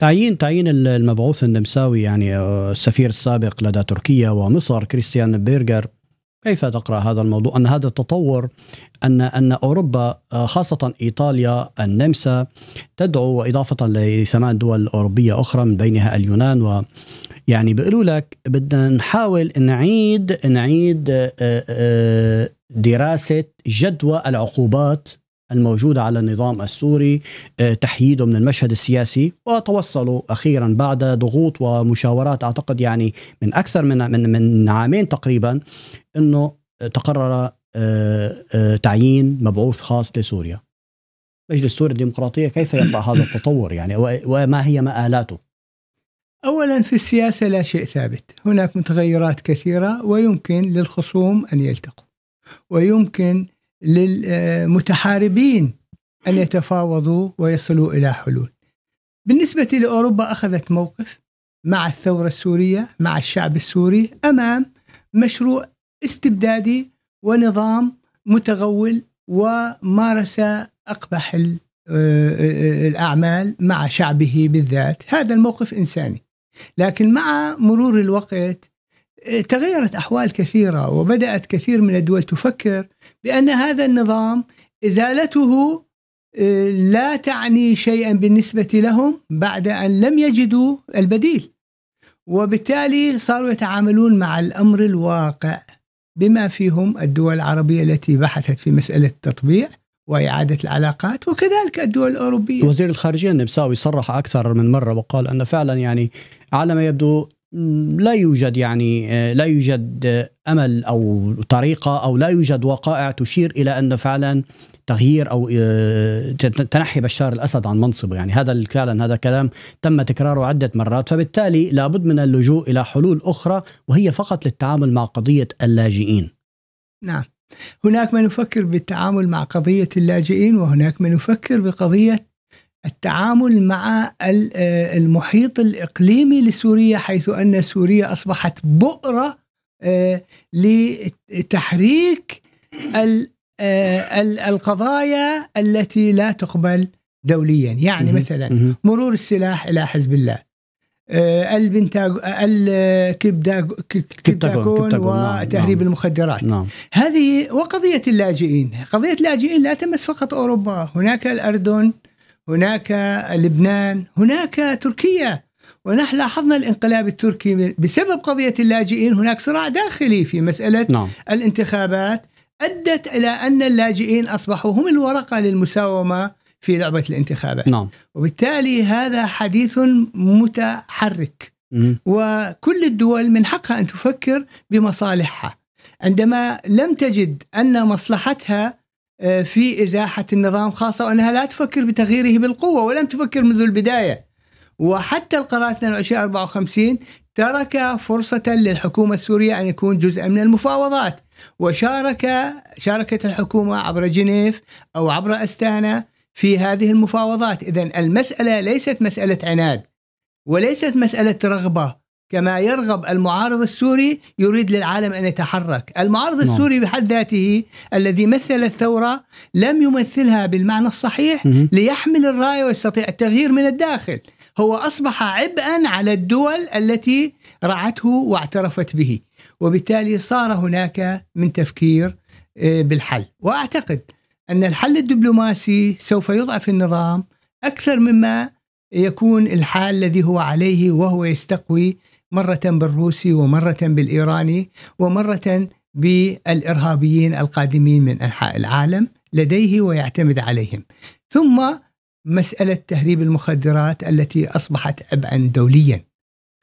تعيين تعيين المبعوث النمساوي يعني آه، السفير السابق لدى تركيا ومصر كريستيان بيرجر كيف تقرا هذا الموضوع ان هذا التطور ان ان اوروبا آه، خاصه ايطاليا النمسا تدعو واضافه لثمان دول اوروبيه اخرى من بينها اليونان و يعني بيقولوا لك بدنا نحاول نعيد نعيد آه، دراسه جدوى العقوبات الموجودة على النظام السوري آه، تحييده من المشهد السياسي وتوصلوا أخيرا بعد ضغوط ومشاورات أعتقد يعني من أكثر من من, من عامين تقريبا أنه تقرر آه، آه، تعيين مبعوث خاص لسوريا مجلس سوريا الديمقراطية كيف يقع هذا التطور يعني وما هي مآلاته أولا في السياسة لا شيء ثابت هناك متغيرات كثيرة ويمكن للخصوم أن يلتقوا ويمكن للمتحاربين أن يتفاوضوا ويصلوا إلى حلول بالنسبة لأوروبا أخذت موقف مع الثورة السورية مع الشعب السوري أمام مشروع استبدادي ونظام متغول ومارس أقبح آه، آه، الأعمال مع شعبه بالذات هذا الموقف إنساني لكن مع مرور الوقت تغيرت أحوال كثيرة وبدأت كثير من الدول تفكر بأن هذا النظام إزالته آه، لا تعني شيئا بالنسبة لهم بعد أن لم يجدوا البديل وبالتالي صاروا يتعاملون مع الأمر الواقع بما فيهم الدول العربية التي بحثت في مسألة التطبيع وإعادة العلاقات وكذلك الدول الأوروبية وزير الخارجية النمساوي صرح أكثر من مرة وقال أن فعلا يعني على ما يبدو لا يوجد يعني آه، لا يوجد آه، امل او طريقه او لا يوجد وقائع تشير الى ان فعلا تغيير او آه، تنحي بشار الاسد عن منصبه يعني هذا فعلا هذا كلام تم تكراره عده مرات فبالتالي لابد من اللجوء الى حلول اخرى وهي فقط للتعامل مع قضيه اللاجئين. نعم. هناك من يفكر بالتعامل مع قضيه اللاجئين وهناك من يفكر بقضيه التعامل مع آه، المحيط الإقليمي لسوريا حيث أن سوريا أصبحت بؤرة آه، لتحريك آه، القضايا التي لا تقبل دوليا يعني مثلا مرور السلاح إلى حزب الله البنتاغ الكبتاكون نعم، وتهريب نعم. المخدرات نعم. هذه وقضية اللاجئين قضية اللاجئين لا تمس فقط أوروبا هناك الأردن هناك لبنان هناك تركيا ونحن لاحظنا الانقلاب التركي بسبب قضية اللاجئين هناك صراع داخلي في مسألة نعم. الانتخابات أدت إلى أن اللاجئين أصبحوا هم الورقة للمساومة في لعبة الانتخابات نعم. وبالتالي هذا حديث متحرك مم. وكل الدول من حقها أن تفكر بمصالحها عندما لم تجد أن مصلحتها آه، في ازاحه النظام خاصه وانها لا تفكر بتغييره بالقوه ولم تفكر منذ البدايه. وحتى القرار 2254 ترك فرصة للحكومة السورية أن يكون جزءا من المفاوضات وشارك شاركت الحكومة عبر جنيف أو عبر أستانا في هذه المفاوضات إذا المسألة ليست مسألة عناد وليست مسألة رغبة كما يرغب المعارض السوري يريد للعالم ان يتحرك، المعارض نعم. السوري بحد ذاته الذي مثل الثوره لم يمثلها بالمعنى الصحيح ليحمل الرايه ويستطيع التغيير من الداخل، هو اصبح عبئا على الدول التي رعته واعترفت به، وبالتالي صار هناك من تفكير آه، بالحل، واعتقد ان الحل الدبلوماسي سوف يضعف النظام اكثر مما يكون الحال الذي هو عليه وهو يستقوي مرة بالروسي ومرة بالإيراني ومرة بالإرهابيين القادمين من أنحاء العالم لديه ويعتمد عليهم ثم مسألة تهريب المخدرات التي أصبحت عبئا دوليا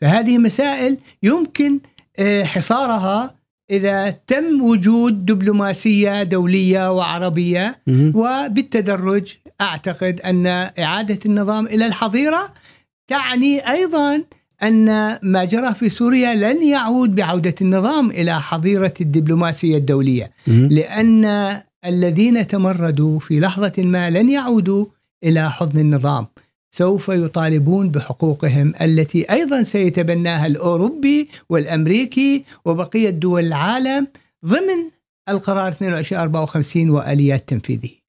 فهذه مسائل يمكن آه، حصارها إذا تم وجود دبلوماسية دولية وعربية وبالتدرج أعتقد أن إعادة النظام إلى الحظيرة تعني أيضا أن ما جرى في سوريا لن يعود بعودة النظام إلى حظيرة الدبلوماسية الدولية لأن الذين تمردوا في لحظة ما لن يعودوا إلى حضن النظام سوف يطالبون بحقوقهم التي أيضا سيتبناها الأوروبي والأمريكي وبقية دول العالم ضمن القرار 2254 وآليات تنفيذه